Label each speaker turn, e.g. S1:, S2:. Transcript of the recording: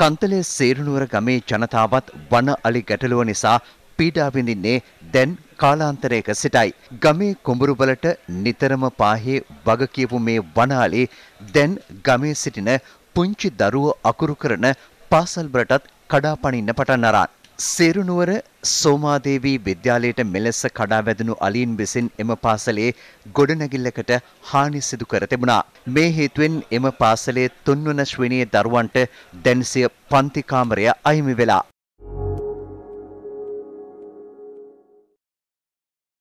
S1: කන්තලේ සේරුණුවර ගමේ ජනතාවත් වන අලි ගැටලුව නිසා පීඩා විඳින්නේ දැන් කාලාන්තරයක සිටයි. ගමේ කුඹුරුවලට නිතරම පාහේ වග කියපු මේ වනාලි දැන් ගමේ සිටින පුංචි දරුවෝ අකුරු කරන පාසල්වලටත් කඩා පනින්න පටන් අරන්. සේරුනුවර සෝමාදේවී විද්‍යාලයට මෙලෙස කඩා වැදුණු අලීන් විසින් එම පාසලේ ගොඩනැගිල්ලකට හානි සිදු කර තිබුණා. මේ හේතුවෙන් එම පාසලේ තුන්වන ශ්‍රේණියේ දරුවන්ට දැන් සිය පන්ති කාමරය අහිමි වෙලා